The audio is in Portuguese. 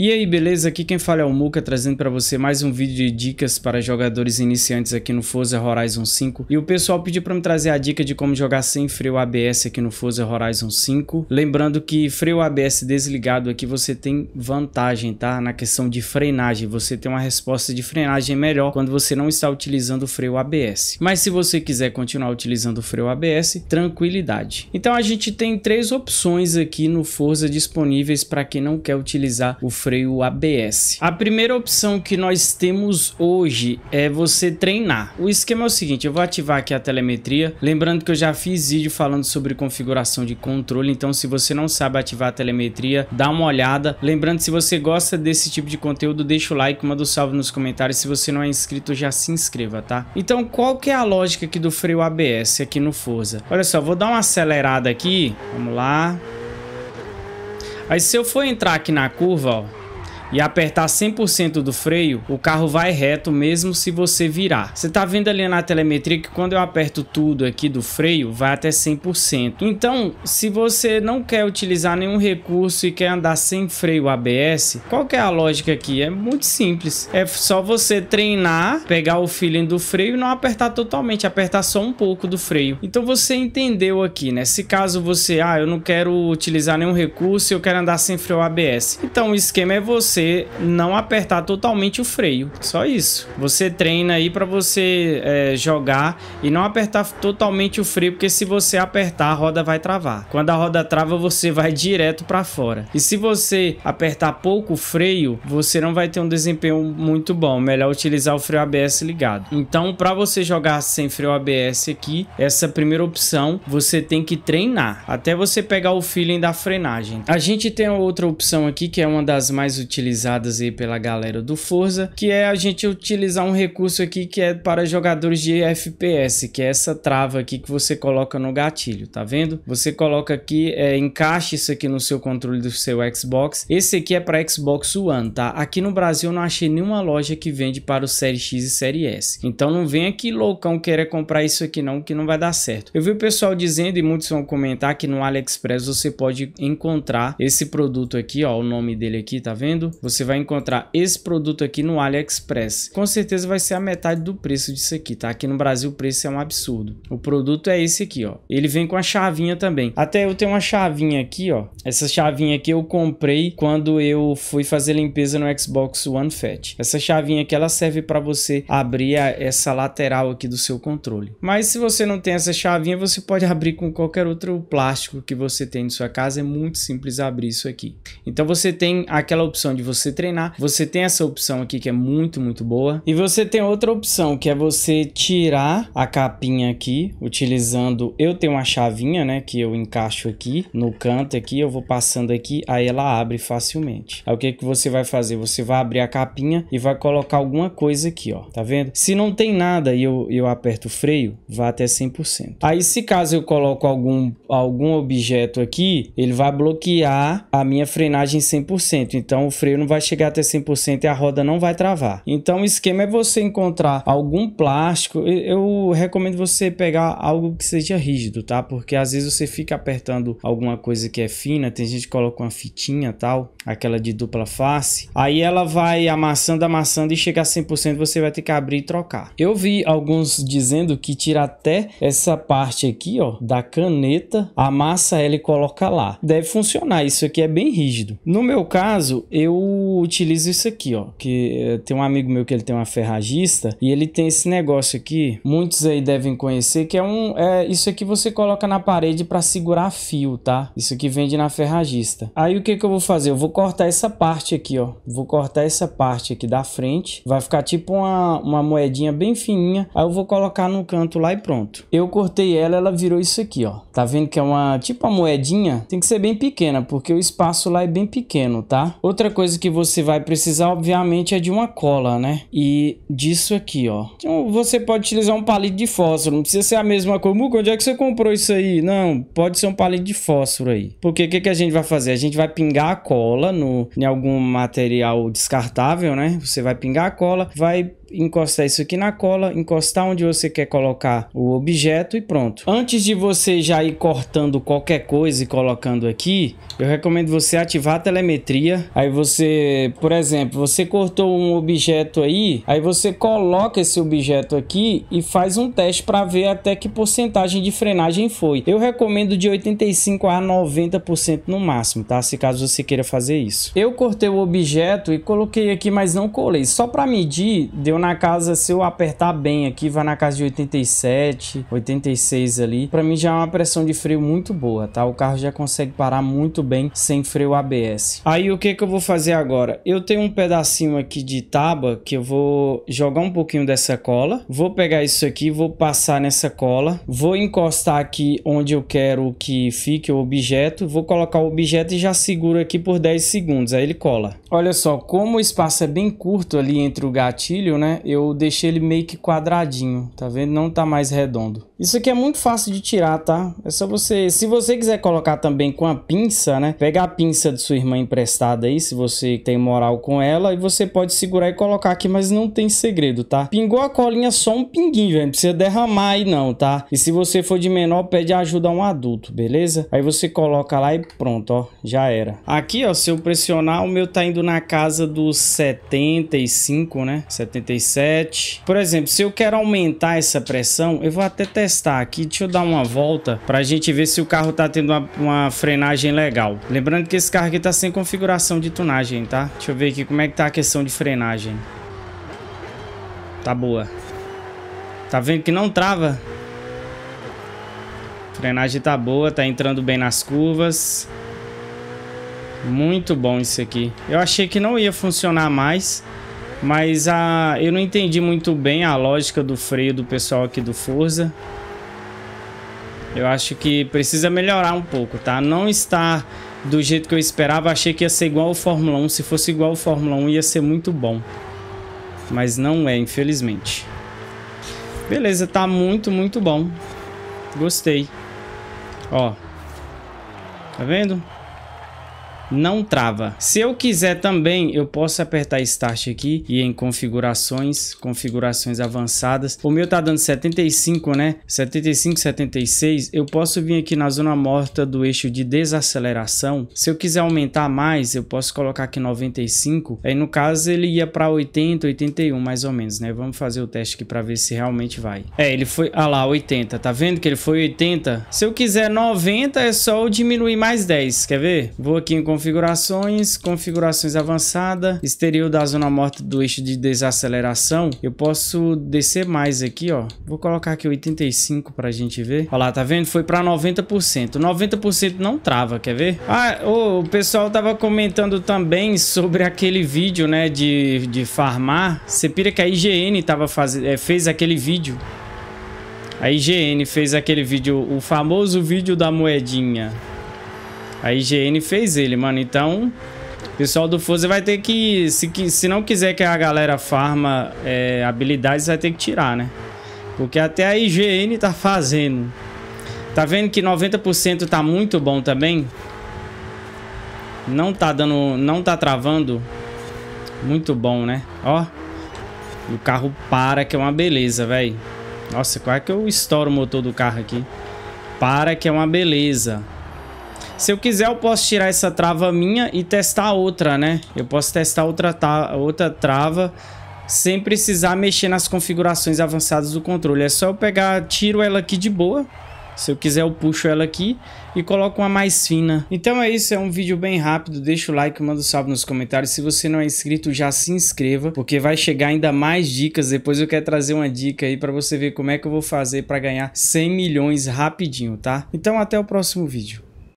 E aí, beleza? Aqui quem fala é o Muca, trazendo para você mais um vídeo de dicas para jogadores iniciantes aqui no Forza Horizon 5. E o pessoal pediu para me trazer a dica de como jogar sem freio ABS aqui no Forza Horizon 5. Lembrando que freio ABS desligado aqui você tem vantagem, tá? Na questão de frenagem, você tem uma resposta de frenagem melhor quando você não está utilizando o freio ABS. Mas se você quiser continuar utilizando o freio ABS, tranquilidade. Então a gente tem três opções aqui no Forza disponíveis para quem não quer utilizar o freio freio ABS. A primeira opção que nós temos hoje é você treinar. O esquema é o seguinte, eu vou ativar aqui a telemetria. Lembrando que eu já fiz vídeo falando sobre configuração de controle, então se você não sabe ativar a telemetria, dá uma olhada. Lembrando, se você gosta desse tipo de conteúdo, deixa o like, manda um salve nos comentários. Se você não é inscrito, já se inscreva, tá? Então, qual que é a lógica aqui do freio ABS aqui no Forza? Olha só, vou dar uma acelerada aqui. Vamos lá. Aí se eu for entrar aqui na curva, ó, e apertar 100% do freio, o carro vai reto mesmo se você virar. Você tá vendo ali na telemetria que quando eu aperto tudo aqui do freio, vai até 100%. Então, se você não quer utilizar nenhum recurso e quer andar sem freio ABS, qual que é a lógica aqui? É muito simples. É só você treinar, pegar o feeling do freio e não apertar totalmente, apertar só um pouco do freio. Então você entendeu aqui, né? Se caso você, ah, eu não quero utilizar nenhum recurso, e eu quero andar sem freio ABS. Então o esquema é você você não apertar totalmente o freio. Só isso. Você treina aí para você é, jogar e não apertar totalmente o freio, porque se você apertar, a roda vai travar. Quando a roda trava, você vai direto para fora. E se você apertar pouco o freio, você não vai ter um desempenho muito bom. Melhor utilizar o freio ABS ligado. Então, para você jogar sem freio ABS aqui, essa primeira opção, você tem que treinar até você pegar o feeling da frenagem. A gente tem outra opção aqui que é uma das mais utilizadas utilizadas aí pela galera do Forza, que é a gente utilizar um recurso aqui que é para jogadores de FPS, que é essa trava aqui que você coloca no gatilho, tá vendo? Você coloca aqui, é, encaixa isso aqui no seu controle do seu Xbox. Esse aqui é para Xbox One, tá? Aqui no Brasil eu não achei nenhuma loja que vende para o Série X e Série S. Então não venha que loucão querer comprar isso aqui não, que não vai dar certo. Eu vi o pessoal dizendo e muitos vão comentar que no AliExpress você pode encontrar esse produto aqui, ó, o nome dele aqui, tá vendo? você vai encontrar esse produto aqui no AliExpress. Com certeza vai ser a metade do preço disso aqui, tá? Aqui no Brasil o preço é um absurdo. O produto é esse aqui, ó. Ele vem com a chavinha também. Até eu tenho uma chavinha aqui, ó. Essa chavinha aqui eu comprei quando eu fui fazer limpeza no Xbox One Fat. Essa chavinha aqui, ela serve para você abrir a, essa lateral aqui do seu controle. Mas se você não tem essa chavinha, você pode abrir com qualquer outro plástico que você tem em sua casa. É muito simples abrir isso aqui. Então você tem aquela opção de você treinar. Você tem essa opção aqui que é muito, muito boa. E você tem outra opção, que é você tirar a capinha aqui, utilizando... Eu tenho uma chavinha, né, que eu encaixo aqui no canto aqui, eu vou passando aqui, aí ela abre facilmente. Aí o que, que você vai fazer? Você vai abrir a capinha e vai colocar alguma coisa aqui, ó. Tá vendo? Se não tem nada e eu, eu aperto o freio, vai até 100%. Aí se caso eu coloco algum, algum objeto aqui, ele vai bloquear a minha frenagem 100%. Então o freio não vai chegar até 100% e a roda não vai travar. Então o esquema é você encontrar algum plástico. Eu recomendo você pegar algo que seja rígido, tá? Porque às vezes você fica apertando alguma coisa que é fina, tem gente que coloca uma fitinha tal, aquela de dupla face. Aí ela vai amassando, amassando e chegar a 100% você vai ter que abrir e trocar. Eu vi alguns dizendo que tira até essa parte aqui, ó, da caneta, amassa ela e coloca lá. Deve funcionar, isso aqui é bem rígido. No meu caso, eu utilizo isso aqui, ó. Que eh, tem um amigo meu que ele tem uma ferragista e ele tem esse negócio aqui. Muitos aí devem conhecer que é um. É, isso aqui você coloca na parede para segurar fio, tá? Isso aqui vende na ferragista. Aí o que, que eu vou fazer? Eu vou cortar essa parte aqui, ó. Vou cortar essa parte aqui da frente. Vai ficar tipo uma, uma moedinha bem fininha. Aí eu vou colocar no canto lá e pronto. Eu cortei ela, ela virou isso aqui, ó. Tá vendo que é uma tipo uma moedinha? Tem que ser bem pequena, porque o espaço lá é bem pequeno, tá? Outra coisa coisa que você vai precisar, obviamente, é de uma cola, né? E disso aqui, ó. Então, você pode utilizar um palito de fósforo. Não precisa ser a mesma coisa. Muca, onde é que você comprou isso aí? Não, pode ser um palito de fósforo aí. Porque o que, que a gente vai fazer? A gente vai pingar a cola no, em algum material descartável, né? Você vai pingar a cola, vai encostar isso aqui na cola, encostar onde você quer colocar o objeto e pronto. Antes de você já ir cortando qualquer coisa e colocando aqui, eu recomendo você ativar a telemetria. Aí você, por exemplo, você cortou um objeto aí, aí você coloca esse objeto aqui e faz um teste para ver até que porcentagem de frenagem foi. Eu recomendo de 85 a 90% no máximo, tá? Se caso você queira fazer isso. Eu cortei o objeto e coloquei aqui, mas não colei. Só para medir, deu na casa, se eu apertar bem aqui, vai na casa de 87, 86 ali. Pra mim já é uma pressão de freio muito boa, tá? O carro já consegue parar muito bem sem freio ABS. Aí o que que eu vou fazer agora? Eu tenho um pedacinho aqui de tábua que eu vou jogar um pouquinho dessa cola. Vou pegar isso aqui, vou passar nessa cola. Vou encostar aqui onde eu quero que fique o objeto. Vou colocar o objeto e já seguro aqui por 10 segundos. Aí ele cola. Olha só, como o espaço é bem curto ali entre o gatilho, né? né? Eu deixei ele meio que quadradinho, tá vendo? Não tá mais redondo. Isso aqui é muito fácil de tirar, tá? É só você... Se você quiser colocar também com a pinça, né? Pegar a pinça de sua irmã emprestada aí, se você tem moral com ela. E você pode segurar e colocar aqui, mas não tem segredo, tá? Pingou a colinha só um pinguinho, velho. Não precisa derramar aí não, tá? E se você for de menor, pede ajuda a um adulto, beleza? Aí você coloca lá e pronto, ó. Já era. Aqui, ó, se eu pressionar, o meu tá indo na casa dos 75, né? 77. Por exemplo, se eu quero aumentar essa pressão, eu vou até testar testar aqui, deixa eu dar uma volta pra gente ver se o carro tá tendo uma, uma frenagem legal. Lembrando que esse carro aqui tá sem configuração de tunagem, tá? Deixa eu ver aqui como é que tá a questão de frenagem. Tá boa. Tá vendo que não trava? Frenagem tá boa, tá entrando bem nas curvas. Muito bom isso aqui. Eu achei que não ia funcionar mais, mas a, eu não entendi muito bem a lógica do freio do pessoal aqui do Forza. Eu acho que precisa melhorar um pouco, tá? Não está do jeito que eu esperava. Achei que ia ser igual o Fórmula 1. Se fosse igual o Fórmula 1, ia ser muito bom. Mas não é, infelizmente. Beleza, tá muito, muito bom. Gostei. Ó. Tá vendo? não trava. Se eu quiser também, eu posso apertar Start aqui e em configurações, configurações avançadas. O meu tá dando 75, né? 75, 76. Eu posso vir aqui na zona morta do eixo de desaceleração. Se eu quiser aumentar mais, eu posso colocar aqui 95. Aí no caso ele ia para 80, 81 mais ou menos, né? Vamos fazer o teste aqui para ver se realmente vai. É, ele foi, ah lá, 80. Tá vendo que ele foi 80? Se eu quiser 90, é só eu diminuir mais 10. Quer ver? Vou aqui em configurações configurações, configurações avançada, exterior da zona morta do eixo de desaceleração, eu posso descer mais aqui, ó. Vou colocar aqui 85 pra gente ver. Olha lá, tá vendo? Foi pra 90%. 90% não trava, quer ver? Ah, o pessoal tava comentando também sobre aquele vídeo, né, de, de farmar. Você pira que a IGN tava faz... É, fez aquele vídeo. A IGN fez aquele vídeo, o famoso vídeo da moedinha. A IGN fez ele, mano. Então, o pessoal do Forza vai ter que... Se, se não quiser que a galera farma é, habilidades, vai ter que tirar, né? Porque até a IGN tá fazendo. Tá vendo que 90% tá muito bom também? Não tá dando... Não tá travando. Muito bom, né? Ó. E o carro para, que é uma beleza, velho. Nossa, quase que eu estouro o motor do carro aqui. Para, que é uma beleza. Se eu quiser, eu posso tirar essa trava minha e testar outra, né? Eu posso testar outra, tra outra trava sem precisar mexer nas configurações avançadas do controle. É só eu pegar, tiro ela aqui de boa. Se eu quiser, eu puxo ela aqui e coloco uma mais fina. Então é isso, é um vídeo bem rápido. Deixa o like, manda um salve nos comentários. Se você não é inscrito, já se inscreva, porque vai chegar ainda mais dicas. Depois eu quero trazer uma dica aí para você ver como é que eu vou fazer para ganhar 100 milhões rapidinho, tá? Então até o próximo vídeo.